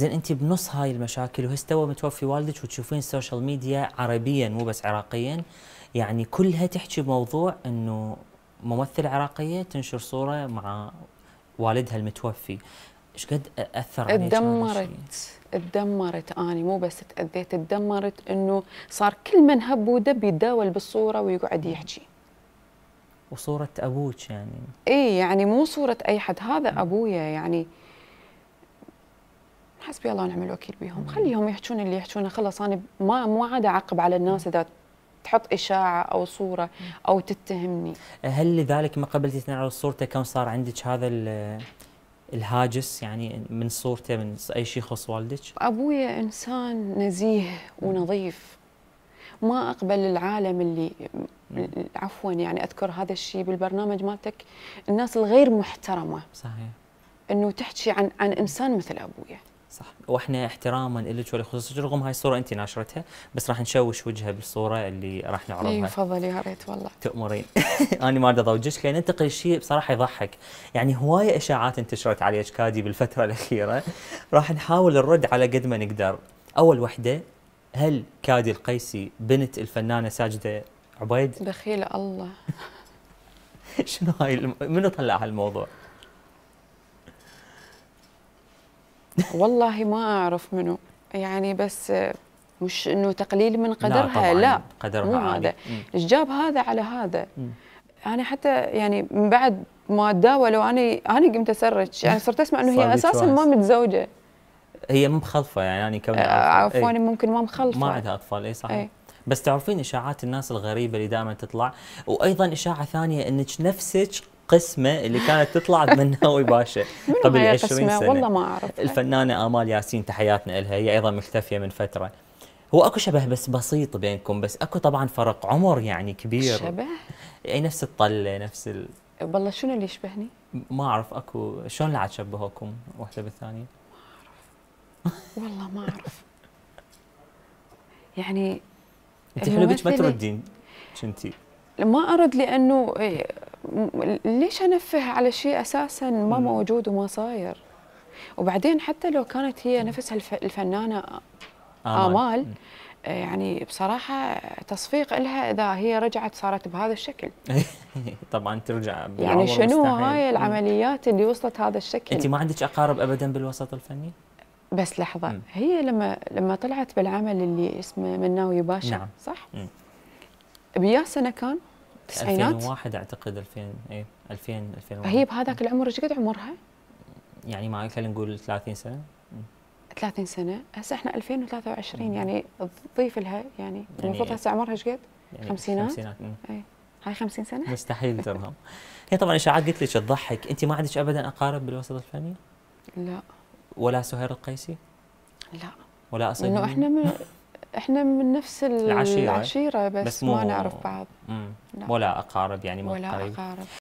زين انت بنص هاي المشاكل تو متوفي والدك وتشوفين السوشيال ميديا عربيا مو بس عراقيا يعني كلها تحكي بموضوع انه ممثله عراقيه تنشر صوره مع والدها المتوفي ايش قد اثر عليك تدمرت تدمرت اني مو بس تاذيت تدمرت انه صار كل من هب ودب يتداول بالصوره ويقعد يحكي وصوره ابوك يعني اي يعني مو صوره اي حد هذا ابويا يعني حسبي الله ونعم الوكيل بهم خليهم يحجون اللي يحجونه خلص انا ما مو عاد اعقب على الناس اذا تحط اشاعه او صوره او تتهمني هل لذلك ما قبلتي تنعرض صورته كان صار عندك هذا الهاجس يعني من صورته من اي شيء يخص والدك ابويا انسان نزيه ونظيف ما اقبل العالم اللي عفوا يعني اذكر هذا الشيء بالبرنامج مالتك الناس الغير محترمه صحيح انه تحكي عن عن انسان مثل ابويا صح واحنا احتراما لك ولخصوصك رغم هاي الصوره انت ناشرتها بس راح نشوش وجهها بالصوره اللي راح نعرضها. اي تفضلي يا ريت والله. تؤمرين. انا ما اريد اضوجك لان انتقل شيء بصراحه يضحك، يعني هوايه اشاعات انتشرت على كادي بالفتره الاخيره راح نحاول نرد على قد ما نقدر. اول وحده هل كادي القيسي بنت الفنانه ساجده عبيد؟ بخيل الله. شنو هاي الم... منو طلع هالموضوع؟ والله ما اعرف منه يعني بس مش انه تقليل من قدرها لا, لا قدرها مو هذا ايش جاب هذا على هذا مم. انا حتى يعني من بعد ما تداولوا انا انا قمت اسرج يعني صرت اسمع انه هي اساسا ما متزوجه هي مو مخلفه يعني انا كوني آه، عفوا ايه. ممكن ما مخلفه ما عندها اطفال اي صحيح ايه. بس تعرفين اشاعات الناس الغريبه اللي دائما تطلع وايضا اشاعه ثانيه انك نفسك قسمه اللي كانت تطلع بمناوي باشا قبل 20 سنه والله ما اعرف الفنانه امال ياسين تحياتنا لها هي ايضا مختفيه من فتره هو اكو شبه بس بسيط بينكم بس اكو طبعا فرق عمر يعني كبير شبه اي نفس الطله نفس ال... والله شنو اللي يشبهني؟ ما اعرف اكو شلون عاد شبهوكم وحده بالثانيه؟ ما اعرف والله ما اعرف يعني انت حلو بك ما تردين كنتي ما ارد لانه ليش انفه على شيء اساسا ما موجود وما صاير وبعدين حتى لو كانت هي نفسها الفنانه آمال, آه، يعني بصراحة تصفيق لها إذا هي رجعت صارت بهذا الشكل طبعا ترجع يعني شنو هاي العمليات اللي وصلت هذا الشكل أنت ما عندك أقارب أبدا بالوسط الفني؟ بس لحظة م. هي لما لما طلعت بالعمل اللي اسمه مناوي باشا نعم. صح؟ م. بيا سنة كان؟ التسعينات 2001 اعتقد 2000 اي 2000 2001 هي بهذاك العمر ايش قد عمرها؟ يعني ما خلينا نقول 30 سنه 30 سنه هسه احنا 2023 يعني تضيف لها يعني, يعني المفروض هسه عمرها ايش قد؟ يعني خمسينات؟ خمسينات اي هاي 50 سنه مستحيل ترهم هي طبعا اشاعات قلت لك تضحك انت ما عندك ابدا اقارب بالوسط الفني؟ لا ولا سهير القيسي؟ لا ولا اصلا انه احنا احنا من نفس العشيره, العشيرة بس, بس مو ما نعرف بعض نعم. ولا اقارب يعني مو ولا قريب. اقارب